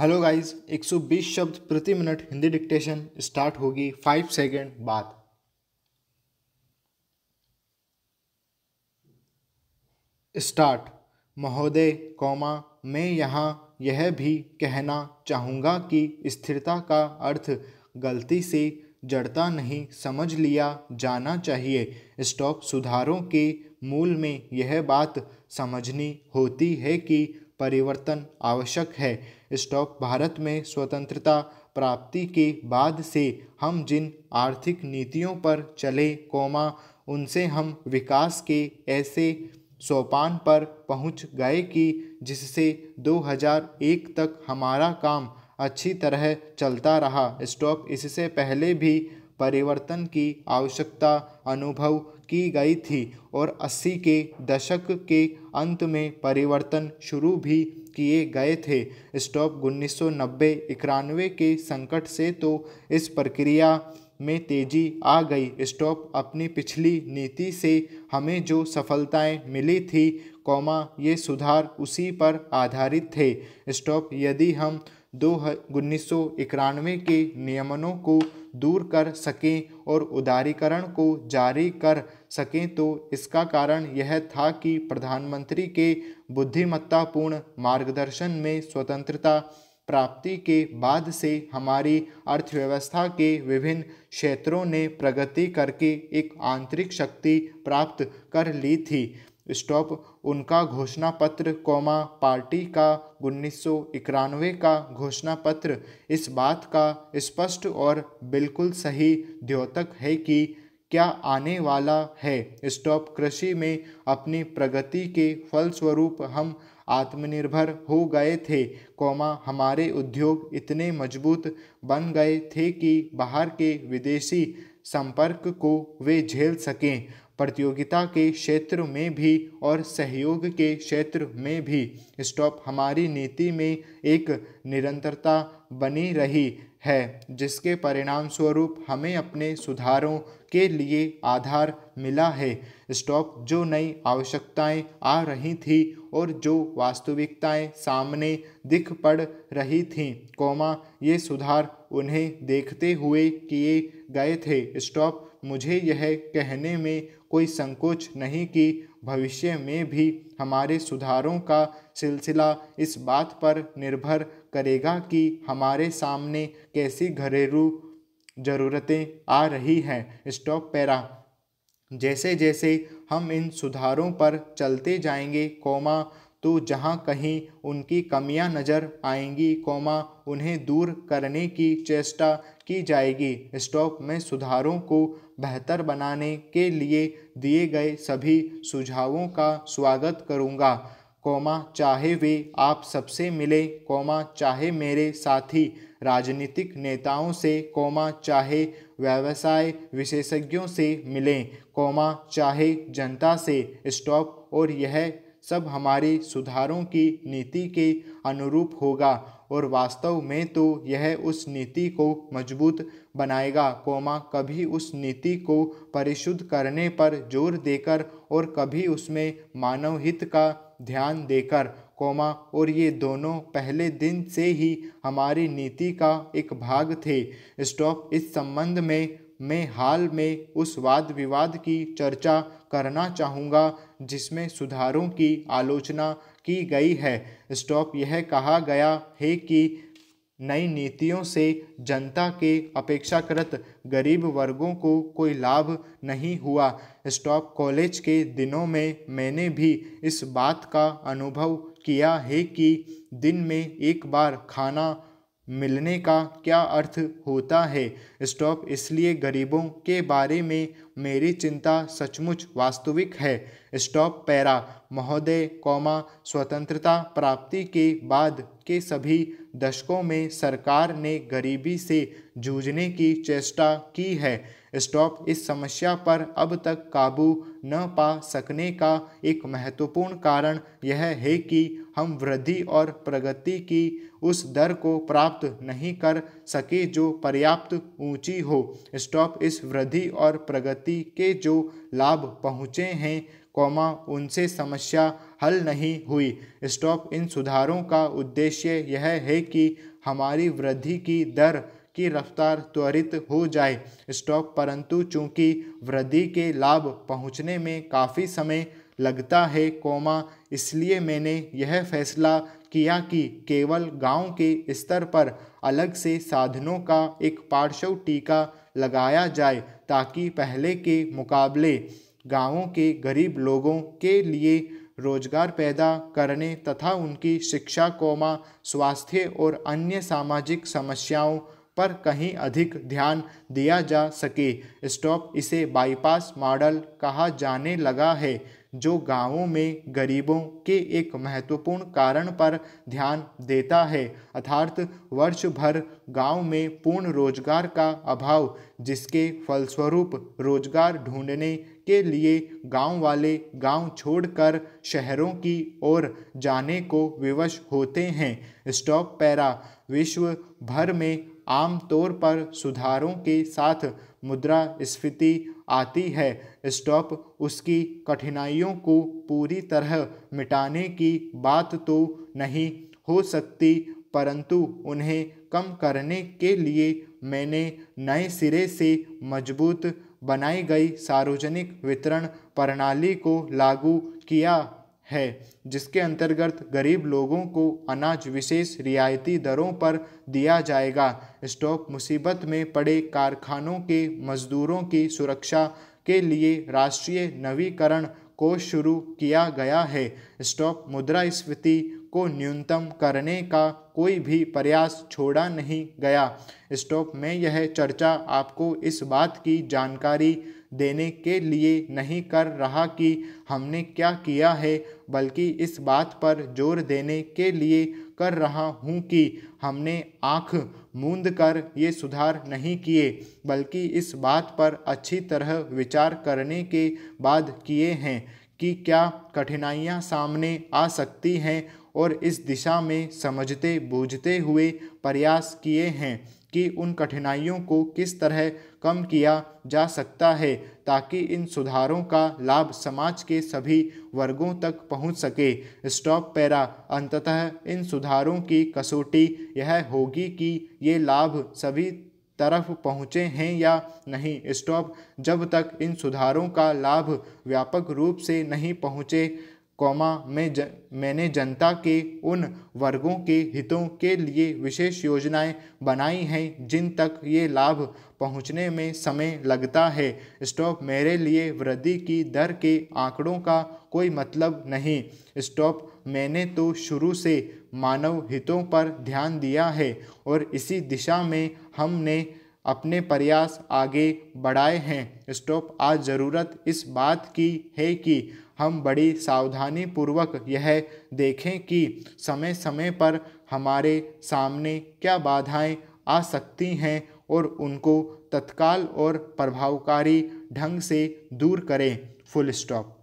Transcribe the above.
hello guys 120 शब्द प्रति minute Hindi dictation start होगी फाइव सेकेंड बाद स्टार्ट महोदय कौमा मैं यहाँ यह भी कहना चाहूँगा कि स्थिरता का अर्थ गलती से जड़ता नहीं समझ लिया जाना चाहिए स्टॉप सुधारों के मूल में यह बात समझनी होती है कि परिवर्तन आवश्यक है स्टॉक भारत में स्वतंत्रता प्राप्ति के बाद से हम जिन आर्थिक नीतियों पर चले कोमा उनसे हम विकास के ऐसे सोपान पर पहुंच गए कि जिससे 2001 तक हमारा काम अच्छी तरह चलता रहा स्टॉक इससे पहले भी परिवर्तन की आवश्यकता अनुभव की गई थी और 80 के दशक के अंत में परिवर्तन शुरू भी किए गए थे स्टॉप उन्नीस सौ नब्बे इक्यानवे के संकट से तो इस प्रक्रिया में तेजी आ गई स्टॉप अपनी पिछली नीति से हमें जो सफलताएं मिली थी कौमा ये सुधार उसी पर आधारित थे स्टॉप यदि हम दो उन्नीस के नियमनों को दूर कर सकें और उदारीकरण को जारी कर सकें तो इसका कारण यह था कि प्रधानमंत्री के बुद्धिमत्तापूर्ण मार्गदर्शन में स्वतंत्रता प्राप्ति के बाद से हमारी अर्थव्यवस्था के विभिन्न क्षेत्रों ने प्रगति करके एक आंतरिक शक्ति प्राप्त कर ली थी स्टॉप उनका घोषणा पत्र कौमा पार्टी का उन्नीस का घोषणा पत्र इस बात का स्पष्ट और बिल्कुल सही द्योतक है कि क्या आने वाला है स्टॉप कृषि में अपनी प्रगति के फलस्वरूप हम आत्मनिर्भर हो गए थे कौमा हमारे उद्योग इतने मजबूत बन गए थे कि बाहर के विदेशी संपर्क को वे झेल सकें प्रतियोगिता के क्षेत्र में भी और सहयोग के क्षेत्र में भी स्टॉप हमारी नीति में एक निरंतरता बनी रही है जिसके परिणाम स्वरूप हमें अपने सुधारों के लिए आधार मिला है स्टॉप जो नई आवश्यकताएं आ रही थी और जो वास्तविकताएं सामने दिख पड़ रही थीं कोमा ये सुधार उन्हें देखते हुए किए गए थे स्टॉप मुझे यह कहने में कोई संकोच नहीं कि भविष्य में भी हमारे सुधारों का सिलसिला इस बात पर निर्भर करेगा कि हमारे सामने कैसी घरेलू ज़रूरतें आ रही हैं स्टॉक पैरा जैसे जैसे हम इन सुधारों पर चलते जाएंगे कौमा तो जहाँ कहीं उनकी कमियाँ नज़र आएंगी कौमा उन्हें दूर करने की चेष्टा की जाएगी स्टॉक में सुधारों को बेहतर बनाने के लिए दिए गए सभी सुझावों का स्वागत करूँगा कौमा चाहे वे आप सबसे मिले कौमा चाहे मेरे साथी राजनीतिक नेताओं से कौमा चाहे व्यवसाय विशेषज्ञों से मिलें कौमा चाहे जनता से स्टॉक और यह सब हमारी सुधारों की नीति के अनुरूप होगा और वास्तव में तो यह उस नीति को मजबूत बनाएगा कोमा कभी उस नीति को परिशुद्ध करने पर जोर देकर और कभी उसमें मानव हित का ध्यान देकर कोमा और ये दोनों पहले दिन से ही हमारी नीति का एक भाग थे स्टॉक इस संबंध में मैं हाल में उस वाद विवाद की चर्चा करना चाहूँगा जिसमें सुधारों की आलोचना की गई है स्टॉप यह कहा गया है कि नई नीतियों से जनता के अपेक्षाकृत गरीब वर्गों को कोई लाभ नहीं हुआ स्टॉप कॉलेज के दिनों में मैंने भी इस बात का अनुभव किया है कि दिन में एक बार खाना मिलने का क्या अर्थ होता है स्टॉप इसलिए गरीबों के बारे में मेरी चिंता सचमुच वास्तविक है स्टॉप पैरा महोदय कौमा स्वतंत्रता प्राप्ति के बाद के सभी दशकों में सरकार ने गरीबी से जूझने की चेष्टा की है स्टॉप इस समस्या पर अब तक काबू न पा सकने का एक महत्वपूर्ण कारण यह है कि हम वृद्धि और प्रगति की उस दर को प्राप्त नहीं कर सके जो पर्याप्त ऊंची हो स्टॉप इस वृद्धि और प्रगति प्रगति के जो लाभ पहुँचे हैं कौमा उनसे समस्या हल नहीं हुई स्टॉप इन सुधारों का उद्देश्य यह है कि हमारी वृद्धि की दर की रफ्तार त्वरित हो जाए स्टॉक परंतु चूंकि वृद्धि के लाभ पहुंचने में काफ़ी समय लगता है कौमा इसलिए मैंने यह फैसला किया कि केवल गांव के स्तर पर अलग से साधनों का एक पार्श्व टीका लगाया जाए ताकि पहले के मुकाबले गांवों के गरीब लोगों के लिए रोजगार पैदा करने तथा उनकी शिक्षा कोमा स्वास्थ्य और अन्य सामाजिक समस्याओं पर कहीं अधिक ध्यान दिया जा सके स्टॉप इसे बाईपास मॉडल कहा जाने लगा है जो गांवों में गरीबों के एक महत्वपूर्ण कारण पर ध्यान देता है अर्थात वर्ष भर गांव में पूर्ण रोजगार का अभाव जिसके फलस्वरूप रोजगार ढूंढने के लिए गांव वाले गांव छोड़कर शहरों की ओर जाने को विवश होते हैं स्टॉक पैरा विश्व भर में आमतौर पर सुधारों के साथ मुद्रा स्फीति आती है स्टॉप उसकी कठिनाइयों को पूरी तरह मिटाने की बात तो नहीं हो सकती परंतु उन्हें कम करने के लिए मैंने नए सिरे से मजबूत बनाई गई सार्वजनिक वितरण प्रणाली को लागू किया है जिसके अंतर्गत गरीब लोगों को अनाज विशेष रियायती दरों पर दिया जाएगा स्टॉक मुसीबत में पड़े कारखानों के मजदूरों की सुरक्षा के लिए राष्ट्रीय नवीकरण कोष शुरू किया गया है स्टॉक मुद्रास्फीति को न्यूनतम करने का कोई भी प्रयास छोड़ा नहीं गया स्टॉक में यह चर्चा आपको इस बात की जानकारी देने के लिए नहीं कर रहा कि हमने क्या किया है बल्कि इस बात पर जोर देने के लिए कर रहा हूँ कि हमने आँख मूंद कर ये सुधार नहीं किए बल्कि इस बात पर अच्छी तरह विचार करने के बाद किए हैं कि क्या कठिनाइयाँ सामने आ सकती हैं और इस दिशा में समझते बूझते हुए प्रयास किए हैं कि उन कठिनाइयों को किस तरह कम किया जा सकता है ताकि इन सुधारों का लाभ समाज के सभी वर्गों तक पहुंच सके स्टॉप पैरा अंततः इन सुधारों की कसौटी यह होगी कि ये लाभ सभी तरफ पहुँचे हैं या नहीं स्टॉप जब तक इन सुधारों का लाभ व्यापक रूप से नहीं पहुँचे कौमा में ज, मैंने जनता के उन वर्गों के हितों के लिए विशेष योजनाएं बनाई हैं जिन तक ये लाभ पहुंचने में समय लगता है स्टॉप मेरे लिए वृद्धि की दर के आंकड़ों का कोई मतलब नहीं स्टॉप मैंने तो शुरू से मानव हितों पर ध्यान दिया है और इसी दिशा में हमने अपने प्रयास आगे बढ़ाए हैं स्टॉप आज ज़रूरत इस बात की है कि हम बड़ी सावधानी पूर्वक यह देखें कि समय समय पर हमारे सामने क्या बाधाएं आ सकती हैं और उनको तत्काल और प्रभावकारी ढंग से दूर करें फुल स्टॉप